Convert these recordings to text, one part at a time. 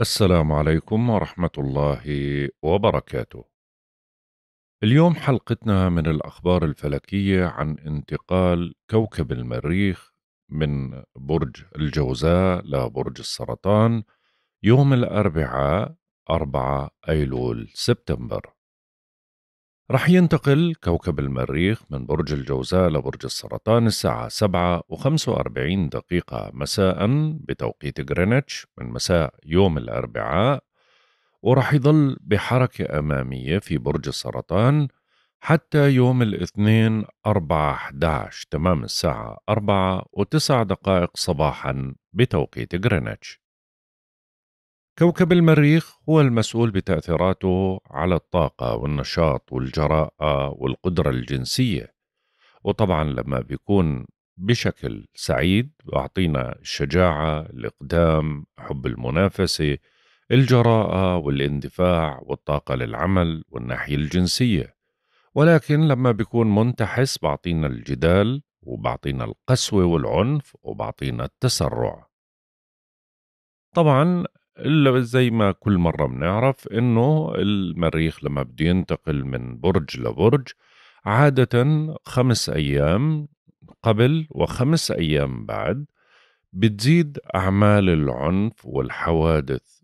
السلام عليكم ورحمة الله وبركاته. اليوم حلقتنا من الأخبار الفلكية عن انتقال كوكب المريخ من برج الجوزاء لبرج السرطان يوم الأربعاء 4 أيلول سبتمبر. رح ينتقل كوكب المريخ من برج الجوزاء لبرج السرطان الساعة 7 و45 دقيقة مساء بتوقيت غرينتش من مساء يوم الأربعاء ورح يظل بحركة أمامية في برج السرطان حتى يوم الاثنين 4 11 تمام الساعة 4 و9 دقائق صباحا بتوقيت غرينتش كوكب المريخ هو المسؤول بتأثيراته على الطاقة والنشاط والجراءة والقدرة الجنسية وطبعا لما بيكون بشكل سعيد بيعطينا الشجاعة الإقدام حب المنافسة الجراءة والاندفاع والطاقة للعمل والناحية الجنسية ولكن لما بيكون منتحس بعطينا الجدال وبعطينا القسوة والعنف وبعطينا التسرع طبعا الا زي ما كل مره بنعرف انه المريخ لما بده ينتقل من برج لبرج عاده خمس ايام قبل وخمس ايام بعد بتزيد اعمال العنف والحوادث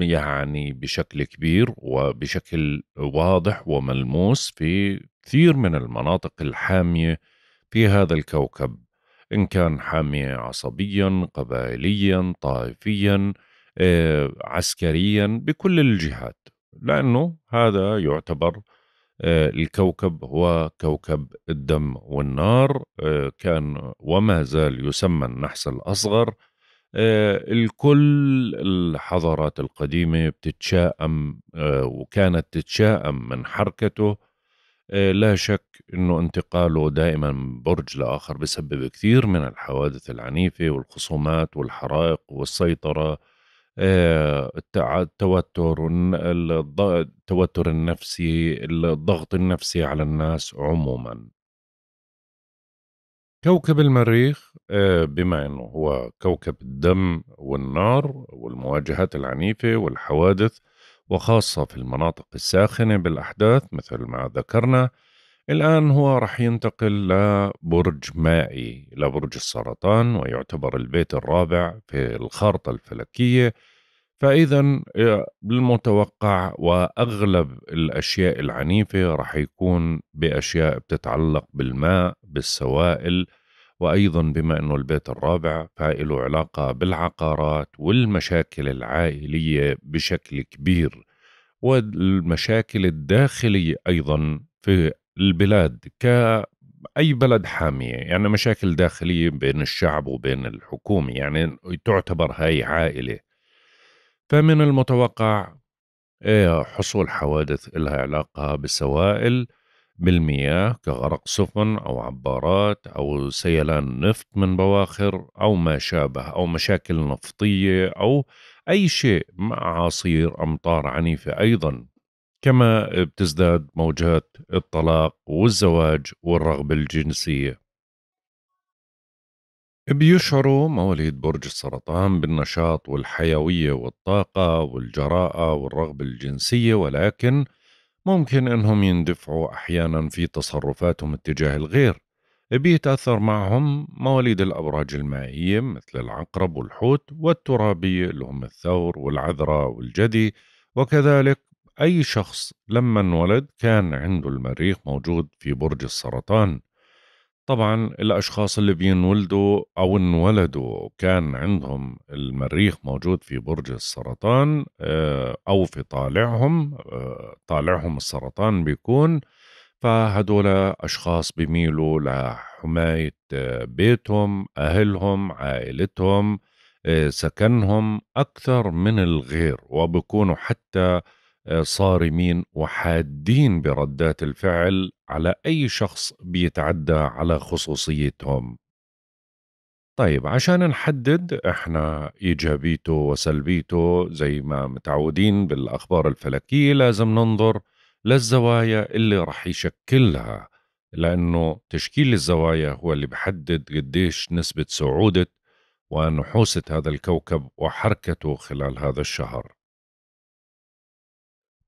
يعني بشكل كبير وبشكل واضح وملموس في كثير من المناطق الحاميه في هذا الكوكب ان كان حاميه عصبيا قبائليا طائفيا آه، عسكريا بكل الجهات لانه هذا يعتبر آه، الكوكب هو كوكب الدم والنار آه، كان وما زال يسمى النحس الاصغر الكل الحضارات القديمه بتتشائم وكانت تتشائم من حركته لا شك انه انتقاله دائما من برج لاخر بسبب كثير من الحوادث العنيفه والخصومات والحرائق والسيطره آه، التوتر التوتر النفسي الضغط النفسي على الناس عموما كوكب المريخ آه، بما انه هو كوكب الدم والنار والمواجهات العنيفه والحوادث وخاصه في المناطق الساخنه بالاحداث مثل ما ذكرنا الآن هو رح ينتقل لبرج مائي لبرج السرطان ويعتبر البيت الرابع في الخارطة الفلكية فإذا بالمتوقع آه، وأغلب الأشياء العنيفة رح يكون بأشياء بتتعلق بالماء بالسوائل وأيضا بما أنه البيت الرابع فإله علاقة بالعقارات والمشاكل العائلية بشكل كبير والمشاكل الداخلية أيضا في البلاد كأي بلد حامية يعني مشاكل داخلية بين الشعب وبين الحكومة يعني تعتبر هاي عائلة فمن المتوقع إيه، حصول حوادث لها علاقة بالسوائل بالمياه كغرق سفن أو عبارات أو سيلان نفط من بواخر أو ما شابه أو مشاكل نفطية أو أي شيء مع عصير أمطار عنيفة أيضا كما بتزداد موجات الطلاق والزواج والرغبة الجنسية بيشعروا مواليد برج السرطان بالنشاط والحيوية والطاقة والجراءة والرغبة الجنسية ولكن ممكن أنهم يندفعوا أحيانا في تصرفاتهم اتجاه الغير بيتأثر معهم مواليد الأبراج المائية مثل العقرب والحوت والترابية اللي هم الثور والعذراء والجدي وكذلك أي شخص لما انولد كان عنده المريخ موجود في برج السرطان طبعا الأشخاص اللي بينولدوا أو انولدوا كان عندهم المريخ موجود في برج السرطان آه، أو في طالعهم آه، طالعهم السرطان بيكون فهدول أشخاص بيميلوا لحماية آه، بيتهم أهلهم عائلتهم سكنهم أكثر من الغير وبكونوا حتى آه، صارمين وحادين بردات الفعل على أي شخص بيتعدى على خصوصيتهم طيب عشان نحدد احنا ايجابيته وسلبيته زي ما متعودين بالاخبار الفلكيه لازم ننظر للزوايا اللي رح يشكلها لانه تشكيل الزوايا هو اللي بحدد قديش نسبه صعوده ونحوسه هذا الكوكب وحركته خلال هذا الشهر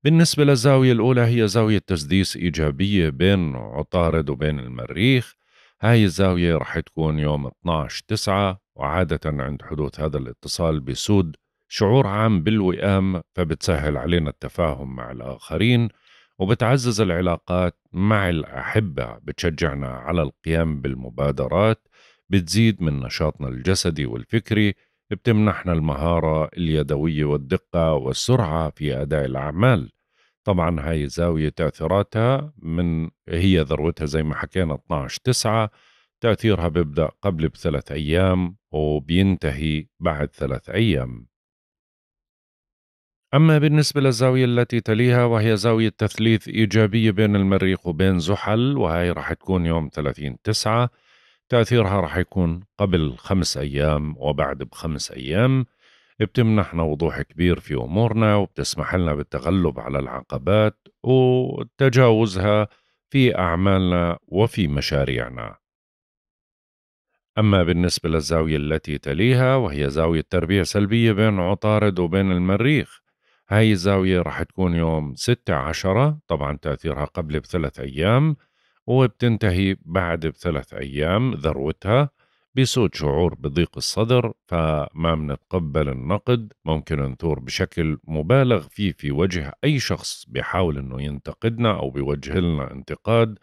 بالنسبة للزاوية الأولى هي زاوية تسديس إيجابية بين عطارد وبين المريخ هاي الزاوية رح تكون يوم 12 تسعة وعادة عند حدوث هذا الاتصال بسود شعور عام بالوئام فبتسهل علينا التفاهم مع الآخرين وبتعزز العلاقات مع الأحبة بتشجعنا على القيام بالمبادرات بتزيد من نشاطنا الجسدي والفكري بتمنحنا المهارة اليدوية والدقة والسرعة في أداء الأعمال طبعا هاي زاوية تأثيراتها من هي ذروتها زي ما حكينا 12 9 تأثيرها بيبدأ قبل بثلاث أيام وبينتهي بعد ثلاث أيام أما بالنسبة للزاوية التي تليها وهي زاوية تثليث إيجابية بين المريخ وبين زحل وهي راح تكون يوم 30 تسعة تأثيرها راح يكون قبل خمس أيام وبعد بخمس أيام بتمنحنا وضوح كبير في أمورنا وبتسمح لنا بالتغلب على العقبات وتجاوزها في أعمالنا وفي مشاريعنا أما بالنسبة للزاوية التي تليها وهي زاوية تربيع سلبية بين عطارد وبين المريخ هاي الزاوية راح تكون يوم ستة عشرة طبعا تأثيرها قبل بثلاث أيام وبتنتهي بعد بثلاث أيام ذروتها بيسود شعور بضيق الصدر فما منتقبل النقد ممكن نثور بشكل مبالغ فيه في وجه أي شخص بيحاول أنه ينتقدنا أو بيوجه لنا انتقاد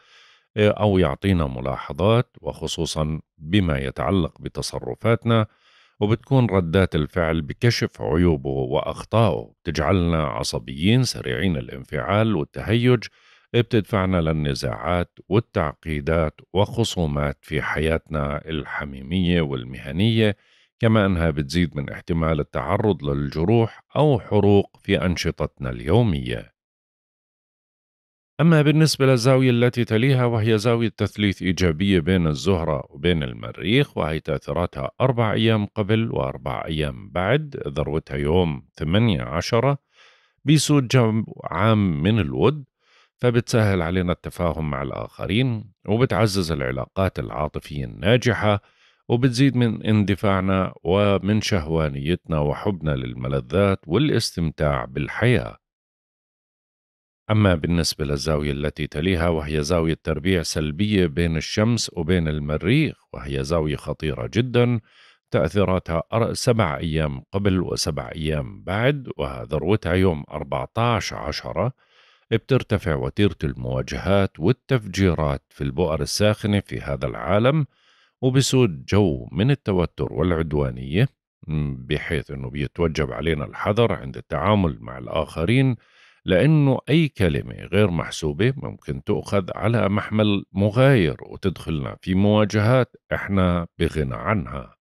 آه، أو يعطينا ملاحظات وخصوصا بما يتعلق بتصرفاتنا وبتكون ردات الفعل بكشف عيوبه وأخطائه تجعلنا عصبيين سريعين الانفعال والتهيج بتدفعنا للنزاعات والتعقيدات وخصومات في حياتنا الحميمية والمهنية كما أنها بتزيد من احتمال التعرض للجروح أو حروق في أنشطتنا اليومية أما بالنسبة للزاوية التي تليها وهي زاوية تثليث إيجابية بين الزهرة وبين المريخ وهي تأثيراتها أربع أيام قبل وأربع أيام بعد ذروتها يوم ثمانية عشرة بيسود جنب عام من الود فبتسهل علينا التفاهم مع الآخرين وبتعزز العلاقات العاطفية الناجحة وبتزيد من اندفاعنا ومن شهوانيتنا وحبنا للملذات والاستمتاع بالحياة أما بالنسبة للزاوية التي تليها وهي زاوية تربيع سلبية بين الشمس وبين المريخ وهي زاوية خطيرة جدا تأثيراتها سبع أيام قبل وسبع أيام بعد وذروتها يوم 14 عشرة بترتفع وتيرة المواجهات والتفجيرات في البؤر الساخنة في هذا العالم وبسود جو من التوتر والعدوانية بحيث أنه بيتوجب علينا الحذر عند التعامل مع الآخرين لأنه أي كلمة غير محسوبة ممكن تؤخذ على محمل مغاير وتدخلنا في مواجهات إحنا بغنى عنها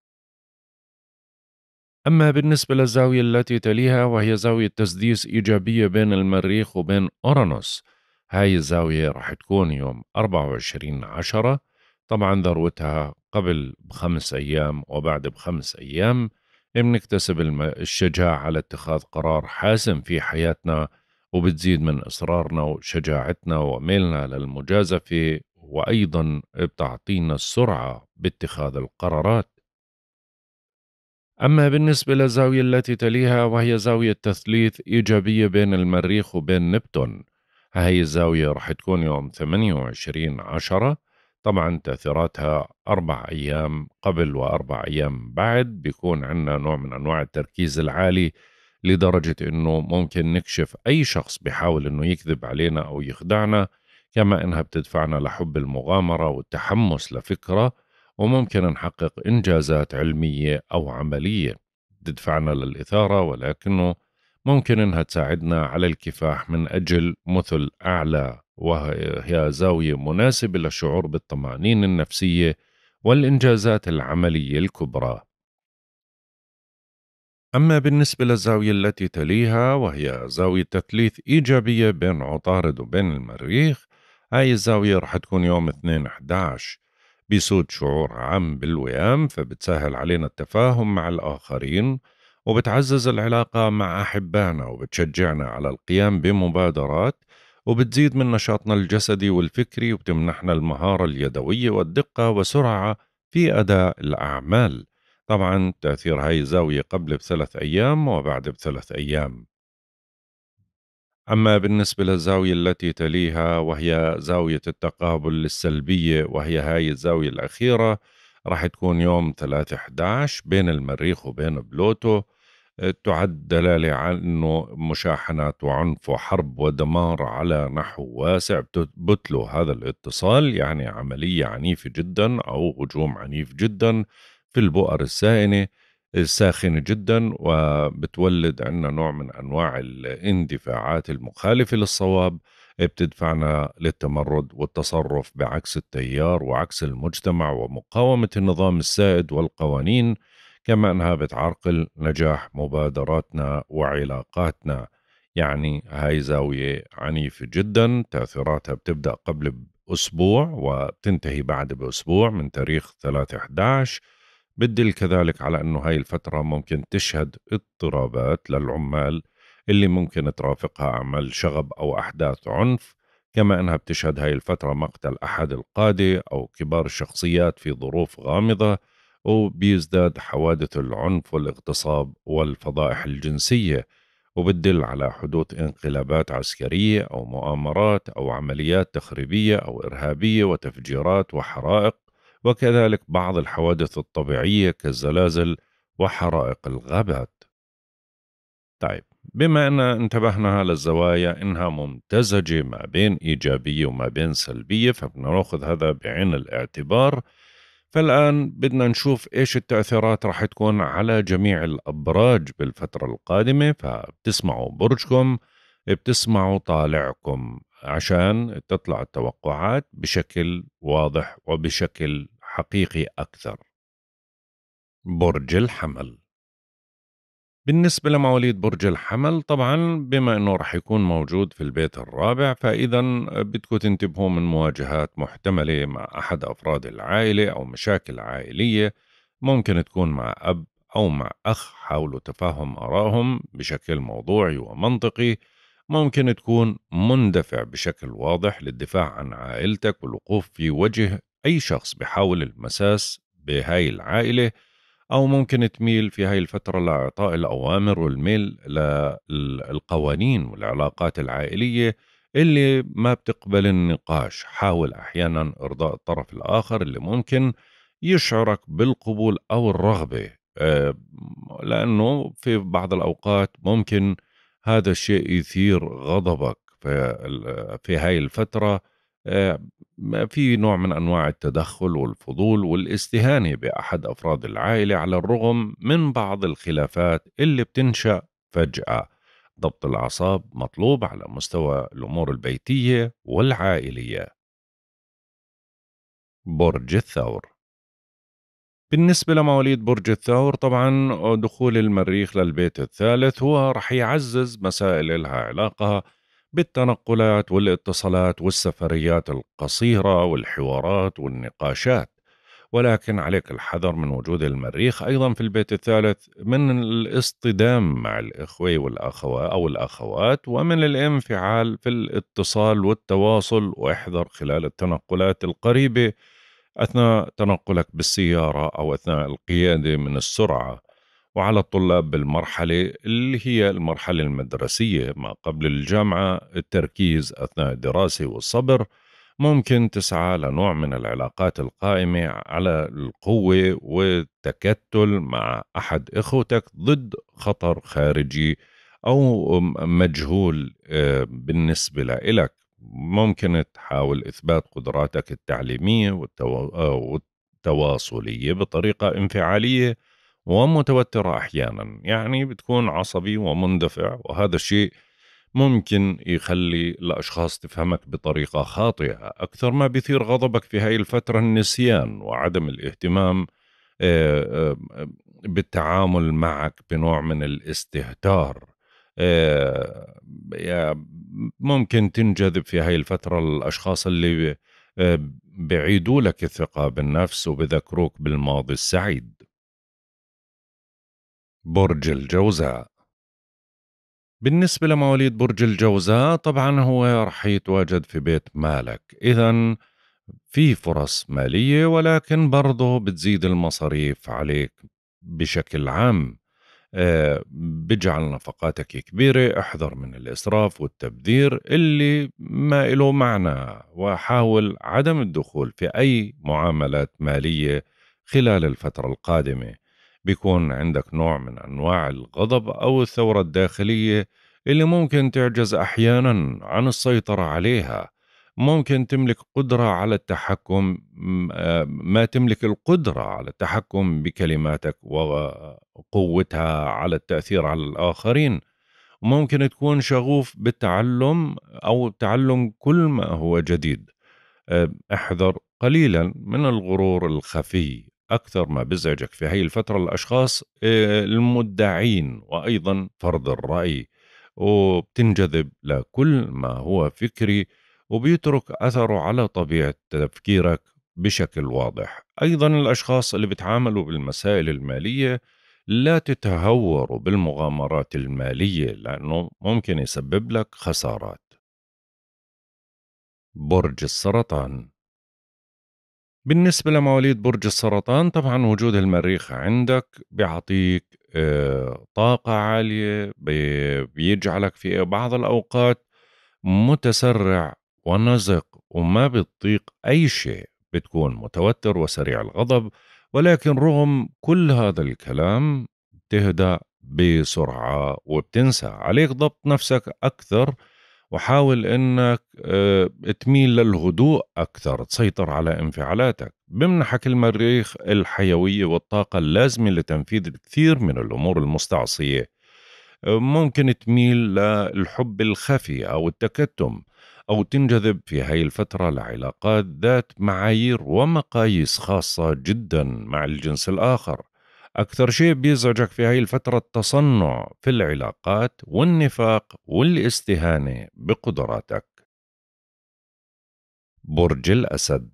أما بالنسبة للزاوية التي تليها وهي زاوية تسديس إيجابية بين المريخ وبين أورانوس هاي الزاوية رح تكون يوم 24 عشرة طبعا ذروتها قبل بخمس أيام وبعد بخمس أيام بنكتسب الشجاعة على اتخاذ قرار حاسم في حياتنا وبتزيد من إصرارنا وشجاعتنا وميلنا للمجازفة وأيضا بتعطينا السرعة باتخاذ القرارات أما بالنسبة للزاوية التي تليها وهي زاوية تثليث إيجابية بين المريخ وبين نبتون هاي الزاوية رح تكون يوم 28 عشرة طبعا تأثيراتها أربع أيام قبل وأربع أيام بعد بيكون عندنا نوع من أنواع التركيز العالي لدرجة أنه ممكن نكشف أي شخص بيحاول أنه يكذب علينا أو يخدعنا كما أنها بتدفعنا لحب المغامرة والتحمس لفكرة وممكن نحقق إنجازات علمية أو عملية تدفعنا للإثارة ولكنه ممكن إنها تساعدنا على الكفاح من أجل مثل أعلى وهي زاوية مناسبة للشعور بالطمأنينة النفسية والإنجازات العملية الكبرى. أما بالنسبة للزاوية التي تليها وهي زاوية تثليث إيجابية بين عطارد وبين المريخ هاي الزاوية رح تكون يوم 2 11 بيسود شعور عام بالوئام فبتسهل علينا التفاهم مع الآخرين وبتعزز العلاقة مع أحبائنا وبتشجعنا على القيام بمبادرات وبتزيد من نشاطنا الجسدي والفكري وبتمنحنا المهارة اليدوية والدقة وسرعة في أداء الأعمال طبعا تأثير هاي الزاوية قبل بثلاث أيام وبعد بثلاث أيام أما بالنسبة للزاوية التي تليها وهي زاوية التقابل السلبية وهي هاي الزاوية الأخيرة راح تكون يوم 3 11 بين المريخ وبين بلوتو آه، تعد دلالة عن أنه مشاحنات وعنف وحرب ودمار على نحو واسع بتلو هذا الاتصال يعني عملية عنيفة جدا أو هجوم عنيف جدا في البؤر السائنة ساخنة جدا وبتولد عندنا نوع من أنواع الاندفاعات المخالفة للصواب بتدفعنا للتمرد والتصرف بعكس التيار وعكس المجتمع ومقاومة النظام السائد والقوانين كما أنها بتعرقل نجاح مبادراتنا وعلاقاتنا يعني هاي زاوية عنيفة جدا تأثيراتها بتبدأ قبل أسبوع وبتنتهي بعد بأسبوع من تاريخ 3 11 بتدل كذلك على أنه هاي الفترة ممكن تشهد اضطرابات للعمال اللي ممكن ترافقها أعمال شغب أو أحداث عنف كما أنها بتشهد هاي الفترة مقتل أحد القادة أو كبار الشخصيات في ظروف غامضة وبيزداد حوادث العنف والاغتصاب والفضائح الجنسية وبتدل على حدوث انقلابات عسكرية أو مؤامرات أو عمليات تخريبية أو إرهابية وتفجيرات وحرائق وكذلك بعض الحوادث الطبيعية كالزلازل وحرائق الغابات طيب بما أن انتبهنا للزوايا إنها ممتزجة ما بين إيجابية وما بين سلبية فبدنا ناخذ هذا بعين الاعتبار فالآن بدنا نشوف إيش التأثيرات رح تكون على جميع الأبراج بالفترة القادمة فبتسمعوا برجكم بتسمعوا طالعكم عشان تطلع التوقعات بشكل واضح وبشكل حقيقي أكثر برج الحمل بالنسبة لمواليد برج الحمل طبعا بما انه رح يكون موجود في البيت الرابع فاذا بدكم تنتبهوا من مواجهات محتملة مع احد افراد العائلة او مشاكل عائلية ممكن تكون مع اب او مع اخ حاولوا تفهم ارائهم بشكل موضوعي ومنطقي ممكن تكون مندفع بشكل واضح للدفاع عن عائلتك والوقوف في وجه أي شخص بحاول المساس بهاي العائلة أو ممكن تميل في هاي الفترة لإعطاء الأوامر والميل للقوانين والعلاقات العائلية اللي ما بتقبل النقاش حاول أحيانا إرضاء الطرف الآخر اللي ممكن يشعرك بالقبول أو الرغبة آه، لأنه في بعض الأوقات ممكن هذا الشيء يثير غضبك في هاي الفترة آه، في نوع من انواع التدخل والفضول والاستهانه باحد افراد العائله على الرغم من بعض الخلافات اللي بتنشا فجاه ضبط الاعصاب مطلوب على مستوى الامور البيتيه والعائليه برج الثور بالنسبة لمواليد برج الثور طبعا دخول المريخ للبيت الثالث هو رح يعزز مسائل لها علاقة بالتنقلات والاتصالات والسفريات القصيرة والحوارات والنقاشات ولكن عليك الحذر من وجود المريخ أيضا في البيت الثالث من الاصطدام مع الإخوة والأخوات أو الأخوات ومن الانفعال في الاتصال والتواصل واحذر خلال التنقلات القريبة أثناء تنقلك بالسيارة أو أثناء القيادة من السرعة وعلى الطلاب بالمرحلة اللي هي المرحلة المدرسية ما قبل الجامعة التركيز أثناء الدراسة والصبر ممكن تسعى لنوع من العلاقات القائمة على القوة والتكتل مع أحد إخوتك ضد خطر خارجي أو مجهول آه، بالنسبة لإلك ممكن تحاول إثبات قدراتك التعليمية آه، والتواصلية بطريقة انفعالية ومتوترة أحيانا يعني بتكون عصبي ومندفع وهذا الشيء ممكن يخلي الأشخاص تفهمك بطريقة خاطئة أكثر ما بيثير غضبك في هاي الفترة النسيان وعدم الاهتمام آه، آه، بالتعامل معك بنوع من الاستهتار آه، ممكن تنجذب في هاي الفترة الأشخاص اللي بيعيدوا لك الثقة بالنفس وبذكروك بالماضي السعيد برج الجوزاء بالنسبة لمواليد برج الجوزاء طبعا هو رح يتواجد في بيت مالك إذا في فرص مالية ولكن برضه بتزيد المصاريف عليك بشكل عام آه، بجعل نفقاتك كبيرة احذر من الإسراف والتبذير اللي ما له معنى وحاول عدم الدخول في أي معاملات مالية خلال الفترة القادمة بيكون عندك نوع من أنواع الغضب أو الثورة الداخلية اللي ممكن تعجز أحيانا عن السيطرة عليها ممكن تملك قدرة على التحكم آه، ما تملك القدرة على التحكم بكلماتك وقوتها على التأثير على الآخرين ممكن تكون شغوف بالتعلم أو تعلم كل ما هو جديد آه، احذر قليلا من الغرور الخفي أكثر ما بزعجك في هاي الفترة الأشخاص آه، المدعين وأيضا فرض الرأي وبتنجذب لكل ما هو فكري وبيترك أثره على طبيعة تفكيرك بشكل واضح أيضا الأشخاص اللي بتعاملوا بالمسائل المالية لا تتهوروا بالمغامرات المالية لأنه ممكن يسبب لك خسارات برج السرطان بالنسبة لمواليد برج السرطان طبعا وجود المريخ عندك بيعطيك آه، طاقة عالية بيجعلك في بعض الأوقات متسرع ونزق وما بتطيق أي شيء بتكون متوتر وسريع الغضب ولكن رغم كل هذا الكلام بتهدأ بسرعة وبتنسى عليك ضبط نفسك أكثر وحاول انك آه، تميل للهدوء اكثر تسيطر على انفعالاتك بمنحك المريخ الحيويه والطاقه اللازمه لتنفيذ الكثير من الامور المستعصيه آه، ممكن تميل للحب الخفي او التكتم او تنجذب في هاي الفتره لعلاقات ذات معايير ومقاييس خاصه جدا مع الجنس الاخر أكثر شيء بيزعجك في هاي الفترة التصنع في العلاقات والنفاق والاستهانة بقدراتك برج الأسد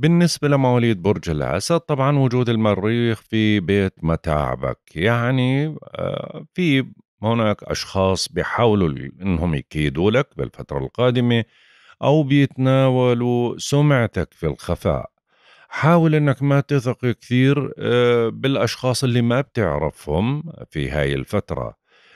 بالنسبة لمواليد برج الأسد طبعا وجود المريخ في بيت متاعبك يعني آه، في هناك أشخاص بيحاولوا إنهم يكيدوا لك بالفترة القادمة أو بيتناولوا سمعتك في الخفاء حاول انك ما تثق كثير آه، بالاشخاص اللي ما بتعرفهم في هاي الفتره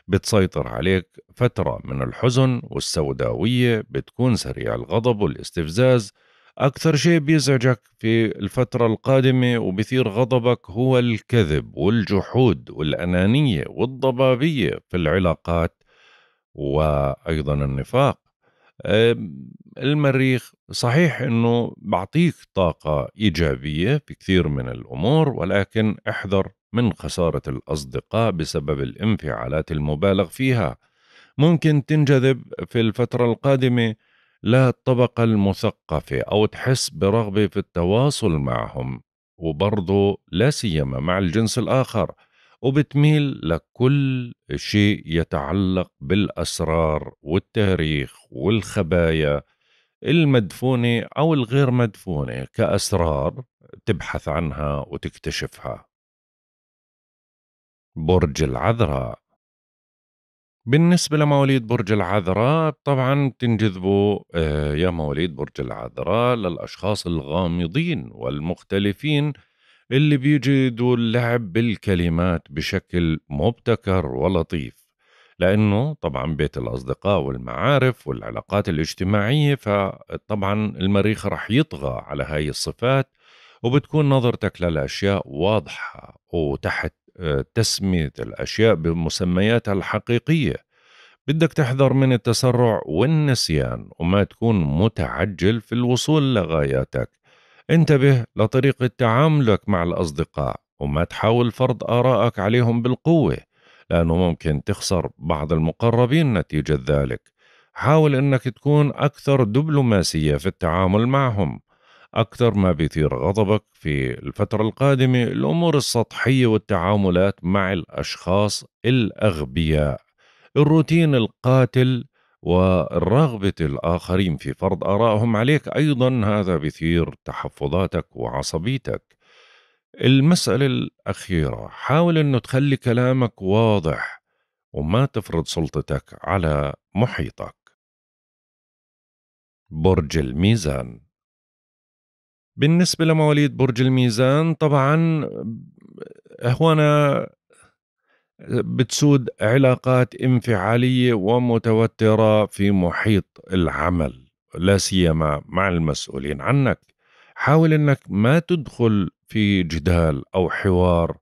بتسيطر عليك فتره من الحزن والسوداويه بتكون سريع الغضب والاستفزاز أكثر شيء بيزعجك في الفترة القادمة وبثير غضبك هو الكذب والجحود والأنانية والضبابية في العلاقات وأيضا النفاق المريخ صحيح انه بعطيك طاقه ايجابيه في كثير من الامور ولكن احذر من خساره الاصدقاء بسبب الانفعالات المبالغ فيها ممكن تنجذب في الفتره القادمه للطبقه المثقفه او تحس برغبه في التواصل معهم وبرضه لا سيما مع الجنس الاخر وبتميل لكل شيء يتعلق بالأسرار والتاريخ والخبايا المدفونة أو الغير مدفونة كأسرار تبحث عنها وتكتشفها برج العذراء بالنسبة لمواليد برج العذراء طبعا بتنجذبوا آه، يا مواليد برج العذراء للأشخاص الغامضين والمختلفين اللي بيجيدوا اللعب بالكلمات بشكل مبتكر ولطيف لأنه طبعا بيت الأصدقاء والمعارف والعلاقات الاجتماعية فطبعا المريخ رح يطغى على هاي الصفات وبتكون نظرتك للأشياء واضحة وتحت آه، تسمية الأشياء بمسمياتها الحقيقية بدك تحذر من التسرع والنسيان وما تكون متعجل في الوصول لغاياتك انتبه لطريقة تعاملك مع الأصدقاء وما تحاول فرض آرائك عليهم بالقوة لأنه ممكن تخسر بعض المقربين نتيجة ذلك حاول أنك تكون أكثر دبلوماسية في التعامل معهم أكثر ما بيثير غضبك في الفترة القادمة الأمور السطحية والتعاملات مع الأشخاص الأغبياء الروتين القاتل ورغبة الآخرين في فرض آرائهم عليك أيضا هذا بثير تحفظاتك وعصبيتك المسألة الأخيرة حاول أنه تخلي كلامك واضح وما تفرض سلطتك على محيطك برج الميزان بالنسبة لمواليد برج الميزان طبعا هو أنا بتسود علاقات انفعاليه ومتوتره في محيط العمل لا سيما مع المسؤولين عنك حاول انك ما تدخل في جدال او حوار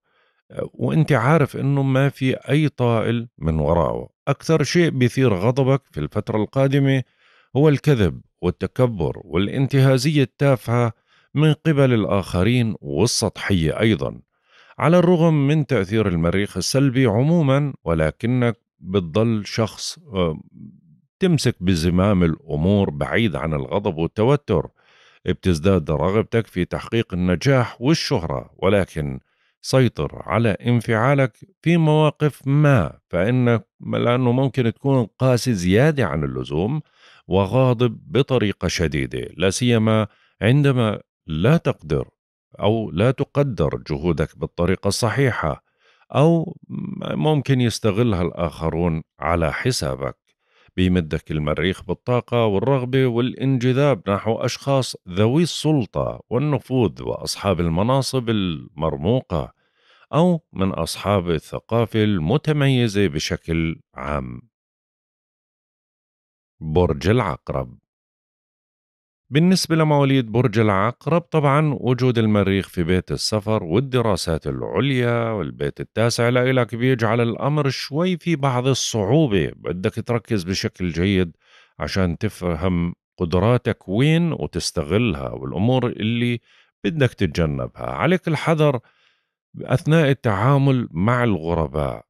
وانت عارف انه ما في اي طائل من وراءه اكثر شيء بيثير غضبك في الفتره القادمه هو الكذب والتكبر والانتهازيه التافهه من قبل الاخرين والسطحيه ايضا على الرغم من تأثير المريخ السلبي عموما ولكنك بتضل شخص آه، تمسك بزمام الأمور بعيد عن الغضب والتوتر بتزداد رغبتك في تحقيق النجاح والشهرة ولكن سيطر على انفعالك في مواقف ما فإنك لأنه ممكن تكون قاسي زيادة عن اللزوم وغاضب بطريقة شديدة لا سيما عندما لا تقدر أو لا تقدر جهودك بالطريقة الصحيحة أو ممكن يستغلها الآخرون على حسابك بيمدك المريخ بالطاقة والرغبة والانجذاب نحو أشخاص ذوي السلطة والنفوذ وأصحاب المناصب المرموقة أو من أصحاب الثقافة المتميزة بشكل عام برج العقرب بالنسبة لمواليد برج العقرب طبعا وجود المريخ في بيت السفر والدراسات العليا والبيت التاسع لإلك بيجعل الأمر شوي في بعض الصعوبة بدك تركز بشكل جيد عشان تفهم قدراتك وين وتستغلها والأمور اللي بدك تتجنبها عليك الحذر أثناء التعامل مع الغرباء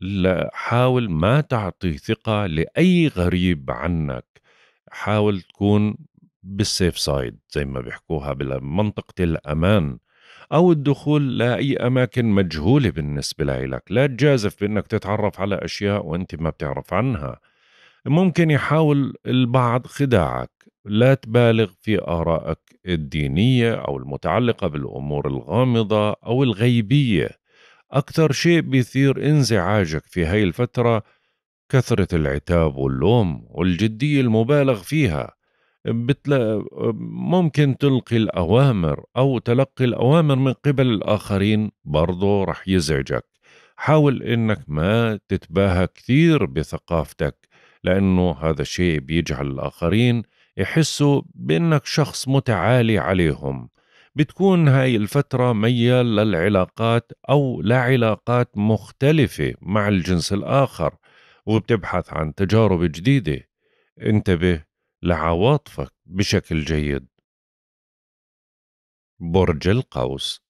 لا حاول ما تعطي ثقة لأي غريب عنك حاول تكون بالسيف سايد زي ما بيحكوها بمنطقة الأمان أو الدخول لأي أماكن مجهولة بالنسبة لك لا تجازف بأنك تتعرف على أشياء وأنت ما بتعرف عنها ممكن يحاول البعض خداعك لا تبالغ في آرائك الدينية أو المتعلقة بالأمور الغامضة أو الغيبية أكثر شيء بيثير انزعاجك في هاي الفترة كثرة العتاب واللوم والجدية المبالغ فيها بتلا ممكن تلقي الأوامر أو تلقي الأوامر من قبل الآخرين برضو رح يزعجك حاول إنك ما تتباهى كثير بثقافتك لأنه هذا الشيء بيجعل الآخرين يحسوا بأنك شخص متعالي عليهم بتكون هاي الفترة ميال للعلاقات أو لعلاقات مختلفة مع الجنس الآخر وبتبحث عن تجارب جديدة انتبه لعواطفك بشكل جيد برج القوس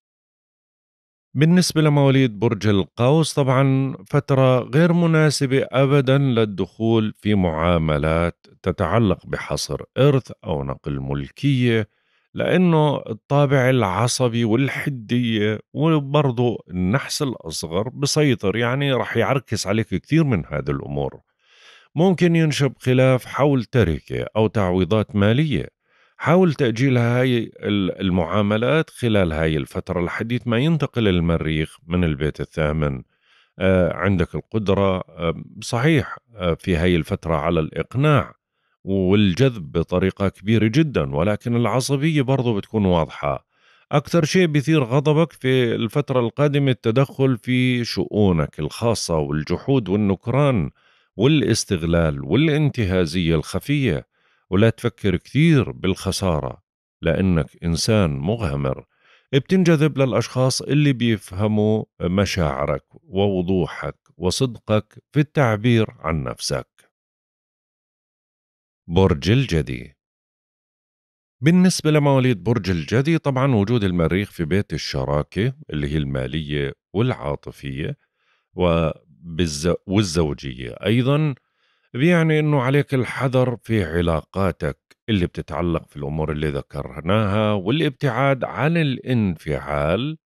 بالنسبة لمواليد برج القوس طبعا فترة غير مناسبة أبدا للدخول في معاملات تتعلق بحصر إرث أو نقل ملكية لأنه الطابع العصبي والحدية وبرضه النحس الأصغر بسيطر يعني رح يعركس عليك كثير من هذه الأمور ممكن ينشب خلاف حول تركة أو تعويضات مالية حاول تأجيل هاي المعاملات خلال هاي الفترة لحديث ما ينتقل المريخ من البيت الثامن آه، عندك القدرة آه، صحيح آه، في هاي الفترة على الإقناع والجذب بطريقة كبيرة جدا ولكن العصبية برضو بتكون واضحة أكثر شيء بيثير غضبك في الفترة القادمة التدخل في شؤونك الخاصة والجحود والنكران والاستغلال والانتهازية الخفية ولا تفكر كثير بالخسارة لأنك إنسان مغامر بتنجذب للأشخاص اللي بيفهموا مشاعرك ووضوحك وصدقك في التعبير عن نفسك برج الجدي بالنسبة لمواليد برج الجدي طبعا وجود المريخ في بيت الشراكة اللي هي المالية والعاطفية والزوجية أيضا بيعني أنه عليك الحذر في علاقاتك اللي بتتعلق في الأمور اللي ذكرناها والابتعاد عن الانفعال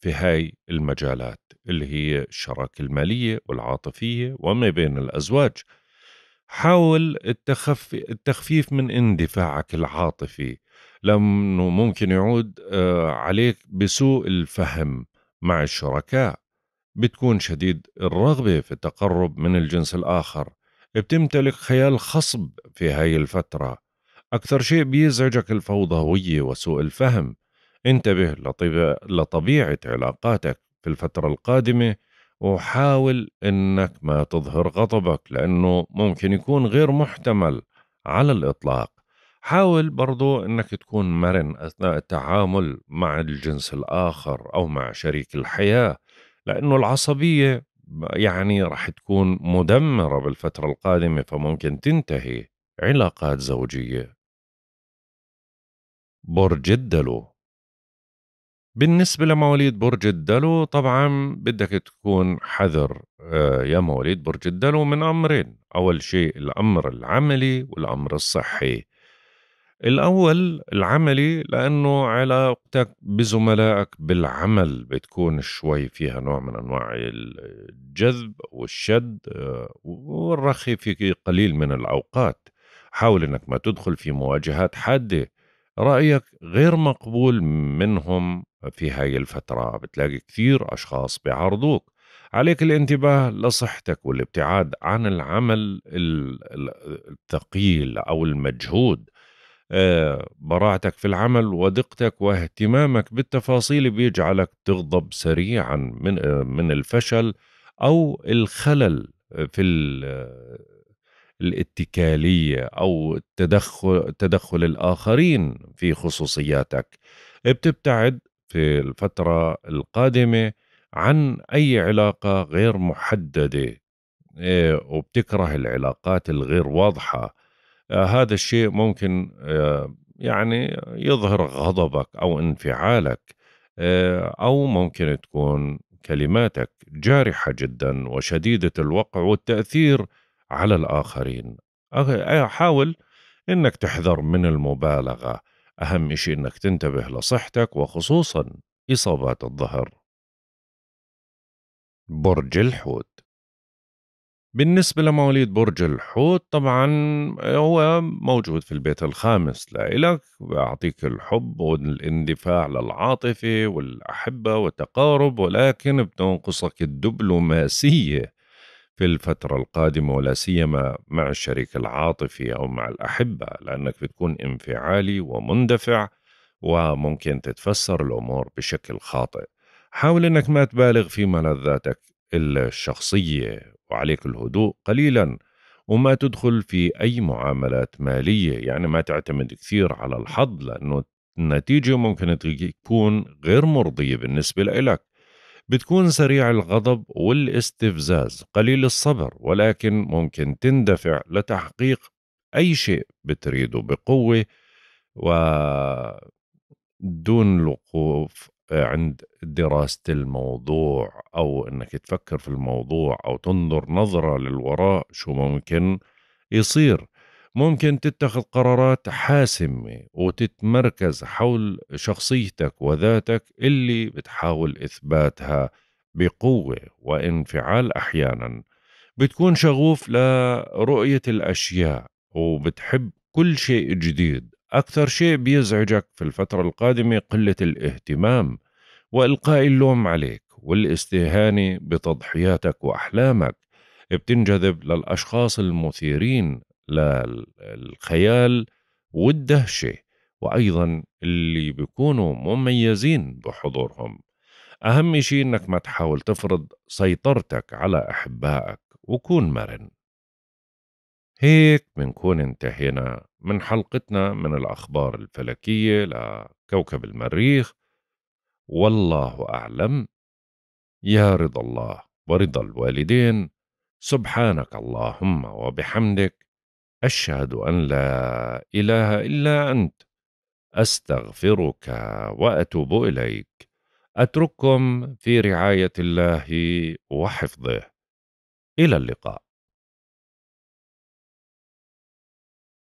في هاي المجالات اللي هي الشراكة المالية والعاطفية وما بين الأزواج حاول التخف... التخفيف من اندفاعك العاطفي لأنه ممكن يعود آه، عليك بسوء الفهم مع الشركاء بتكون شديد الرغبة في التقرب من الجنس الآخر بتمتلك خيال خصب في هاي الفترة أكثر شيء بيزعجك الفوضوية وسوء الفهم انتبه لطبيعة علاقاتك في الفترة القادمة وحاول انك ما تظهر غضبك لانه ممكن يكون غير محتمل على الاطلاق حاول برضو انك تكون مرن اثناء التعامل مع الجنس الاخر او مع شريك الحياه لأنه العصبية يعني راح تكون مدمرة بالفترة القادمة فممكن تنتهي علاقات زوجية برج الدلو بالنسبة لمواليد برج الدلو طبعا بدك تكون حذر آه، يا مواليد برج الدلو من أمرين أول شيء الأمر العملي والأمر الصحي الاول العملي لانه علاقتك بزملائك بالعمل بتكون شوي فيها نوع من انواع الجذب والشد آه، والرخي في قليل من الاوقات حاول انك ما تدخل في مواجهات حاده رايك غير مقبول منهم في هاي الفتره بتلاقي كثير اشخاص بيعارضوك عليك الانتباه لصحتك والابتعاد عن العمل الثقيل او المجهود آه، براعتك في العمل ودقتك واهتمامك بالتفاصيل بيجعلك تغضب سريعا من آه، من الفشل او الخلل في آه، الاتكاليه او التدخل تدخل الاخرين في خصوصياتك بتبتعد في الفتره القادمه عن اي علاقه غير محدده وبتكره العلاقات الغير واضحه آه، هذا الشيء ممكن آه، يعني يظهر غضبك او انفعالك آه، او ممكن تكون كلماتك جارحه جدا وشديده الوقع والتاثير على الاخرين حاول انك تحذر من المبالغه اهم شيء انك تنتبه لصحتك وخصوصا اصابات الظهر برج الحوت بالنسبة لمواليد برج الحوت طبعا هو موجود في البيت الخامس لإلك بيعطيك الحب والاندفاع للعاطفة والأحبة والتقارب ولكن بتنقصك الدبلوماسية في الفترة القادمة ولا سيما مع الشريك العاطفي أو مع الأحبة لأنك بتكون انفعالي ومندفع وممكن تتفسر الأمور بشكل خاطئ حاول أنك ما تبالغ في ملذاتك الشخصية وعليك الهدوء قليلا وما تدخل في أي معاملات مالية يعني ما تعتمد كثير على الحظ لأنه النتيجة ممكن تكون غير مرضية بالنسبة لك بتكون سريع الغضب والاستفزاز قليل الصبر ولكن ممكن تندفع لتحقيق أي شيء بتريده بقوة ودون الوقوف عند دراسة الموضوع أو أنك تفكر في الموضوع أو تنظر نظرة للوراء شو ممكن يصير ممكن تتخذ قرارات حاسمة وتتمركز حول شخصيتك وذاتك اللي بتحاول إثباتها بقوة وانفعال أحيانا بتكون شغوف لرؤية الأشياء وبتحب كل شيء جديد أكثر شيء بيزعجك في الفترة القادمة قلة الاهتمام وإلقاء اللوم عليك والاستهانة بتضحياتك وأحلامك بتنجذب للأشخاص المثيرين للخيال والدهشة وأيضا اللي بيكونوا مميزين بحضورهم أهم شيء إنك ما تحاول تفرض سيطرتك على أحبائك وكون مرن هيك بنكون انتهينا من حلقتنا من الأخبار الفلكية لكوكب المريخ والله أعلم يا رضا الله ورضا الوالدين سبحانك اللهم وبحمدك أشهد أن لا إله إلا أنت أستغفرك وأتوب إليك أترككم في رعاية الله وحفظه إلى اللقاء